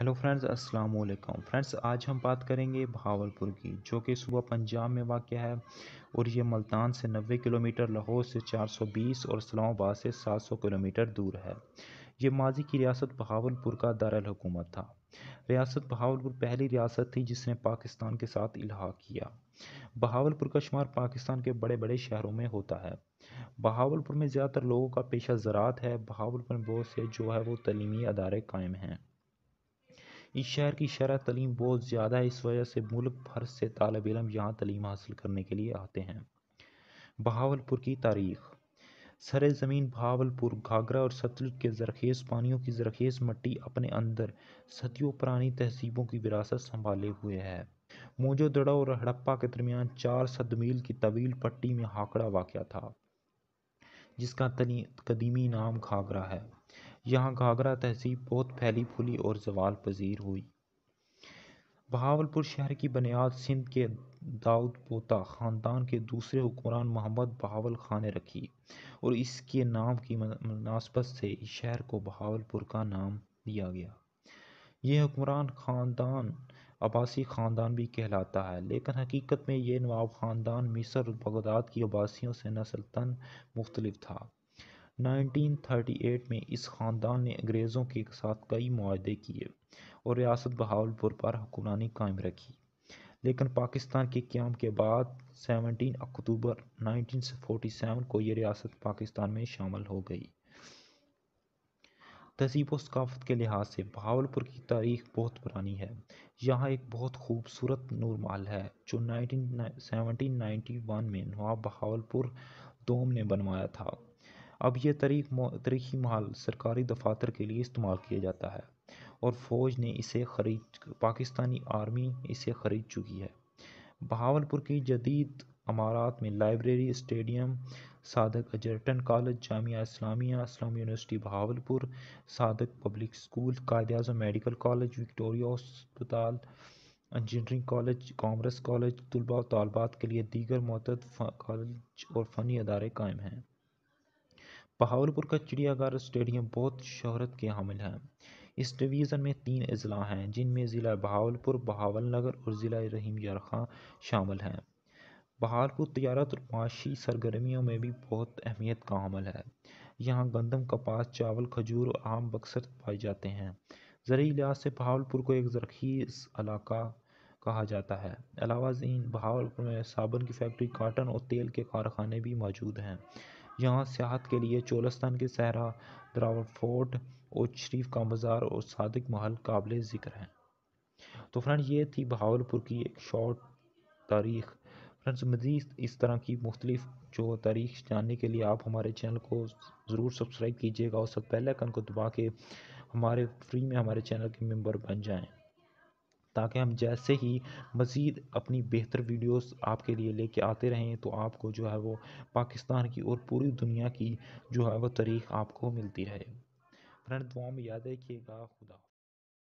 hello friends अस्सलाम वालेकुम friends आज हम बात करेंगे भावलपुर की जो कि सुबह पंजाब में वाक़ है और ये मल्तान से 90 किलोमीटर लाहौर से 420 और इस्लामाबाद से 700 किलोमीटर दूर है ये माजी की रियासत बहावलपुर का दारकूमत था रियासत बहावलपुर पहली रियासत थी जिसने पाकिस्तान के साथ इलाहा किया बहावलपुर का शुमार पाकिस्तान के बड़े बड़े शहरों में होता है बहावलपुर में ज़्यादातर लोगों का पेशा ज़रात है बहावलपुर में बहुत से जो है वो तलीमी अदारे कायम हैं इस शहर की शरह तलीम बहुत ज़्यादा है इस वजह से मुल्क भर से तालब इलम यहाँ तलीम हासिल करने के लिए आते हैं बहावलपुर की तारीख़ सर ज़मीन बहावलपुर घाघरा और सतलुज के जरखेज़ पानियों की जरखेज़ मट्टी अपने अंदर सदियों पुरानी तहसीबों की विरासत संभाले हुए है मोजोदड़ा और हड़प्पा के दरमियान चार सद मील की तवील पट्टी में हाकड़ा वाक़ था जिसका तनी, कदीमी नाम घाघरा है यहाँ घाघरा तहजीब बहुत फैली फूली और जवाल पजीर हुई बहावलपुर शहर की बुनियाद सिंध के दाऊद पोता ख़ानदान के दूसरे हुक्मरान मोहम्मद बहावल खान ने रखी और इसके नाम की मुनासबत से इस शहर को बहावलपुर का नाम दिया गया यह हुक्मरान ख़ानदान अबासी ख़ानदान भी कहलाता है लेकिन हकीकत में यह नवाब ख़ानदान मिस्र और बगदाद की अबासियों से नसलतन मुख्तलिफ था 1938 में इस ख़ानदान ने अंग्रेज़ों के साथ कई माहदे किए और रियासत बहावलपुर पर हुक्मरानी कायम रखी लेकिन पाकिस्तान के क्याम के बाद 17 अक्टूबर 1947 को ये रियासत पाकिस्तान में शामिल हो गई तहजीब वकाफ़त के लिहाज से बहावलपुर की तारीख बहुत पुरानी है यहाँ एक बहुत खूबसूरत नूर महल है जो वन में नवाब बहावलपुर दोम ने बनवाया था अब यह तरीक तरीकी माल सरकारी दफातर के लिए इस्तेमाल किया जाता है और फ़ौज ने इसे ख़रीद पाकिस्तानी आर्मी इसे ख़रीद चुकी है बहावलपुर की जदीद अमारात में library stadium Sadiq Egerton college Jamia Islamia Islam university Bahawalpur Sadiq public school Quaid Azam medical college Victoria हस्पताल इंजीनियरिंग कॉलेज कामर्स कॉलेज तलबा तलबात के लिए दीगर मतद कॉलेज और फ़नी अदारे कायम हैं बहावलपुर का चिड़ियाघर स्टेडियम बहुत शहरत के हामिल है इस डिवीज़न में तीन अज़ला हैं जिनमें ज़िला बहावलपुर बहावल नगर और ज़िला रहीम यारखा शामिल हैं बहावलपुर तजारत और माशी सरगर्मियों में भी बहुत अहमियत का हमल है यहाँ गंदम कपास चावल खजूर और आम बक्सर पाए जाते हैं ज़रूरी लिहाज से बहावलपुर को एक जरखीज़ इलाका कहा जाता है अलावा जीन बहावलपुर में साबुन की फैक्ट्री काटन और तेल के कारखाने भी मौजूद हैं यहाँ सियाहत के लिए चोलस्तान की सहरा दरावल फोर्ट और शरीफ का मज़ार और सादक महल काबिल ज़िक्र हैं तो फ्रेंड ये थी बहावलपुर की एक शॉर्ट तारीख़ फ्रेंड्स मज़ीद इस तरह की मुख्तलिफ जो तारीख जानने के लिए आप हमारे चैनल को ज़रूर सब्सक्राइब कीजिएगा और सब पहले कन को दबा के हमारे फ्री में हमारे चैनल के मेम्बर बन जाएँ ताकि हम जैसे ही मज़ीद अपनी बेहतर वीडियोस आपके लिए लेके आते रहें तो आपको जो है वो पाकिस्तान की और पूरी दुनिया की जो है वो तारीख आपको मिलती रहे फ्रेंड दुआ में याद रखिएगा खुदा